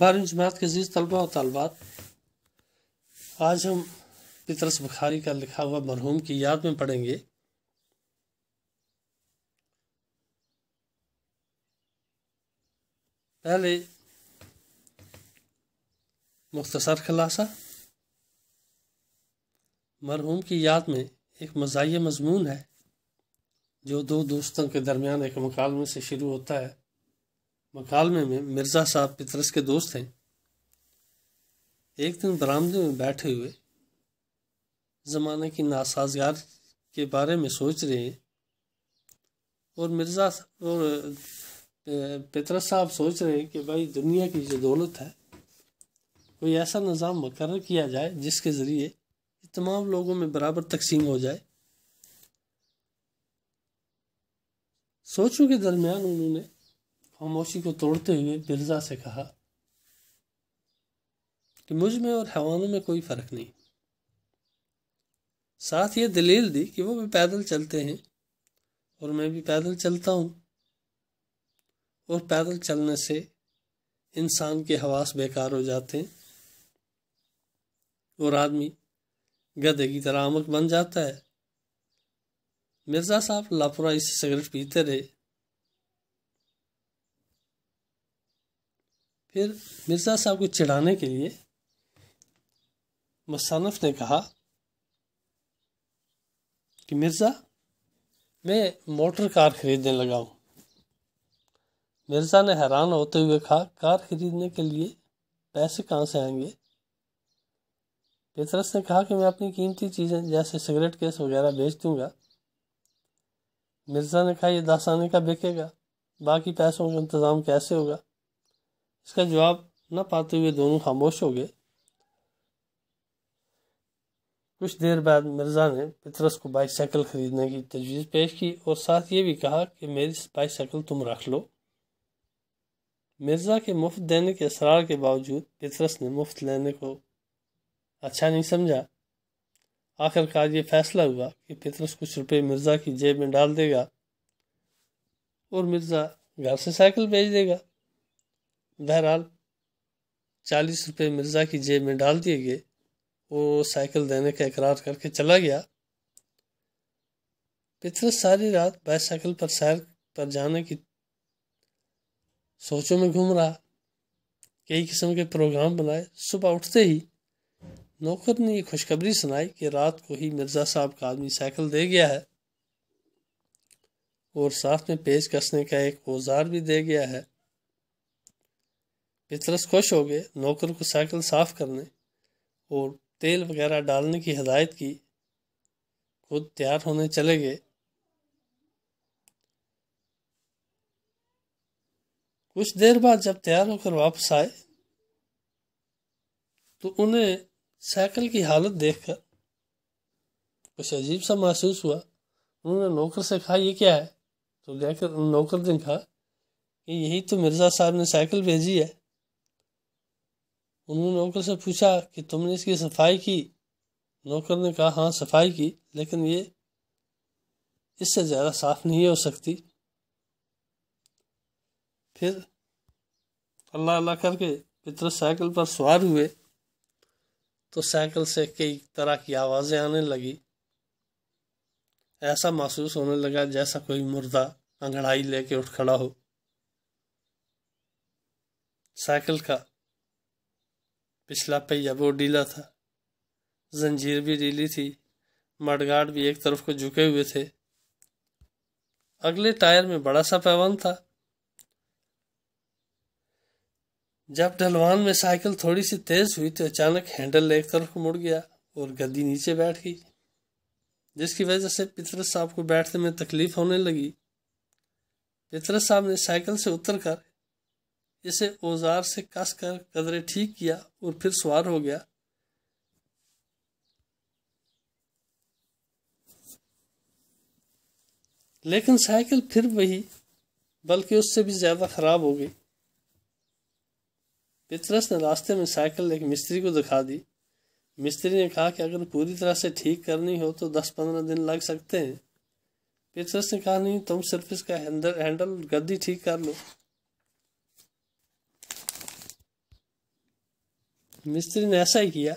बारहवीं जमात के अजीज़ तलबा और तलबात आज हम पितरस बुखारी का लिखा हुआ मरहूम की याद में पढ़ेंगे पहले मुख्तसर खलासा मरहूम की याद में एक मज़ाही मजमून है जो दो दोस्तों के दरमियान एक मुकालमे से शुरू होता है मकालमे में मिर्ज़ा साहब पितरस के दोस्त हैं एक दिन बरामदे में बैठे हुए ज़माने की नासाजगार के बारे में सोच रहे हैं और मिर्ज़ा और पितरस साहब सोच रहे हैं कि भाई दुनिया की जो दौलत है कोई ऐसा निज़ाम मुकर किया जाए जिसके ज़रिए तमाम लोगों में बराबर तकसीम हो जाए सोचों के दरमियान उन्होंने खामोशी को तोड़ते हुए मिर्ज़ा से कहा कि मुझ में और हवानों में कोई फ़र्क नहीं साथ ये दलील दी कि वो भी पैदल चलते हैं और मैं भी पैदल चलता हूँ और पैदल चलने से इंसान के हवास बेकार हो जाते हैं और आदमी गधे की तरह आमक बन जाता है मिर्ज़ा साहब लापरवाही से सिगरेट पीते रहे फिर मिर्ज़ा साहब को चिढ़ाने के लिए मुसनफ ने कहा कि मिर्ज़ा मैं मोटर कार खरीदने लगा हूँ मिर्ज़ा ने हैरान होते हुए कहा कार खरीदने के लिए पैसे कहाँ से आएंगे पेतरस ने कहा कि मैं अपनी कीमती चीज़ें जैसे सिगरेट केस वगैरह बेच दूँगा मिर्ज़ा ने कहा यह दासानी का बिकेगा बाकी पैसों का इंतज़ाम कैसे होगा इसका जवाब न पाते हुए दोनों खामोश हो गए कुछ देर बाद मिर्ज़ा ने पितरस को बाईसाइकिल ख़रीदने की तजवीज़ पेश की और साथ ये भी कहा कि मेरी बाईसाइकिल तुम रख लो मिर्ज़ा के मुफ्त देने के असरार के बावजूद पितरस ने मुफ्त लेने को अच्छा नहीं समझा आखिरकार ये फैसला हुआ कि पितरस कुछ रुपए मिर्ज़ा की जेब में डाल देगा और मिर्ज़ा घर से साइकिल भेज देगा बहरहाल चालीस रुपये मिर्ज़ा की जेब में डाल दिए गए वो साइकिल देने का इकरार करके चला गया पितरस सारी रात बाईसाइकिल पर सैर पर जाने की सोचों में घूम रहा कई किस्म के प्रोग्राम बनाए सुबह उठते ही नौकर ने ये खुशखबरी सुनाई कि रात को ही मिर्ज़ा साहब का आदमी साइकिल दे गया है और साथ में पेज कसने का एक औजार भी दे गया है बितरस खुश हो गए नौकर को साइकिल साफ करने और तेल वगैरह डालने की हदायत की खुद तैयार होने चले गए कुछ देर बाद जब तैयार होकर वापस आए तो उन्हें साइकिल की हालत देखकर कुछ अजीब सा महसूस हुआ उन्होंने नौकर से कहा ये क्या है तो कहकर नौकर ने कहा कि यही तो मिर्ज़ा साहब ने साइकिल भेजी है उन्होंने नौकर से पूछा कि तुमने इसकी सफाई की नौकर ने कहा हाँ सफाई की लेकिन ये इससे ज़्यादा साफ नहीं हो सकती फिर अल्लाह अल्लाह करके पितर साइकिल पर सवार हुए तो साइकिल से कई तरह की आवाज़ें आने लगी ऐसा महसूस होने लगा जैसा कोई मुर्दा अंगड़ाई लेके उठ खड़ा हो साइकिल का पिछला पहिया वो डीला था जंजीर भी डीली थी मडगार्ड भी एक तरफ को झुके हुए थे अगले टायर में बड़ा सा पैवान था जब ढलवान में साइकिल थोड़ी सी तेज हुई तो अचानक हैंडल एक तरफ को मुड़ गया और गद्दी नीचे बैठ गई जिसकी वजह से पितरस साहब को बैठने में तकलीफ होने लगी पितरस साहब ने साइकिल से उतरकर इसे औजार से कसकर कदरे ठीक किया और फिर सवार हो गया लेकिन साइकिल फिर वही बल्कि उससे भी ज़्यादा ख़राब हो गई पितरस ने रास्ते में साइकिल एक मिस्त्री को दिखा दी मिस्त्री ने कहा कि अगर पूरी तरह से ठीक करनी हो तो दस पंद्रह दिन लग सकते हैं पितरस ने कहा नहीं तुम सिर्फ इसका हैंडल हैंडल गद्दी ठीक कर लो मिस्त्री ने ऐसा ही किया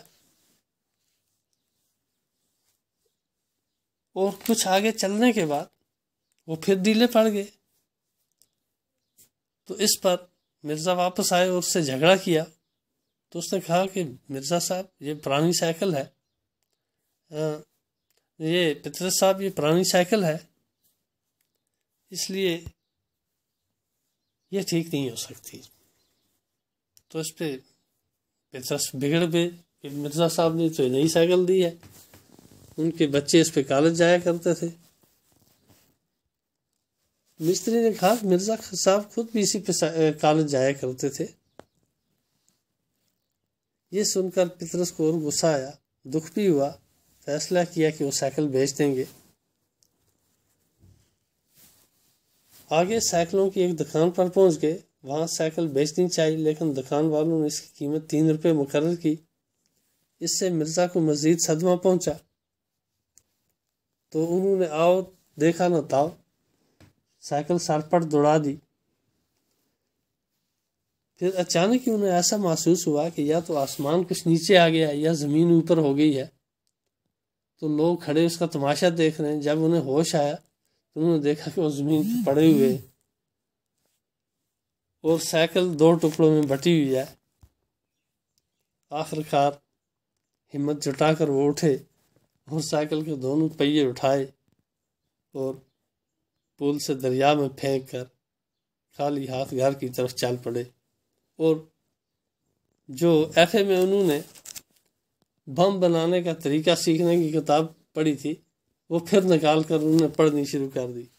और कुछ आगे चलने के बाद वो फिर डीले पड़ गए तो इस पर मिर्ज़ा वापस आए और उससे झगड़ा किया तो उसने कहा कि मिर्ज़ा साहब ये पुरानी साइकिल है ये पितर साहब ये पुरानी साइकिल है इसलिए ये ठीक नहीं हो सकती तो इस पर पेचरस बिगड़ गए कि मिर्ज़ा साहब ने तो नई साइकिल दी है उनके बच्चे इस पे कॉलेज जाया करते थे मिस्त्री ने कहा मिर्ज़ा साहब खुद भी इसी पे कॉलेज जाया करते थे ये सुनकर पितरस को और गुस्सा आया दुख भी हुआ फैसला किया कि वो साइकिल बेच देंगे आगे साइकिलों की एक दुकान पर पहुंच गए वहाँ साइकिल बेचनी चाहिए लेकिन दुकान वालों ने इसकी कीमत तीन रुपये मुकर की इससे मिर्ज़ा को मज़ीद सदमा पहुँचा तो उन्होंने आओ देखा न था साइकिल सरपट दौड़ा दी फिर अचानक ही उन्हें ऐसा महसूस हुआ कि या तो आसमान कुछ नीचे आ गया है या ज़मीन ऊपर हो गई है तो लोग खड़े उसका तमाशा देख रहे हैं जब उन्हें होश आया तो उन्होंने देखा कि वो ज़मीन पड़े हुए और साइकिल दो टुकड़ों में बटी हुई है आखिरकार हिम्मत जुटाकर वो उठे और साइकिल के दोनों पहिए उठाए और पुल से दरिया में फेंक कर खाली हाथ घर की तरफ चल पड़े और जो ऐसे में उन्होंने बम बनाने का तरीका सीखने की किताब पढ़ी थी वो फिर निकाल कर उन्होंने पढ़नी शुरू कर दी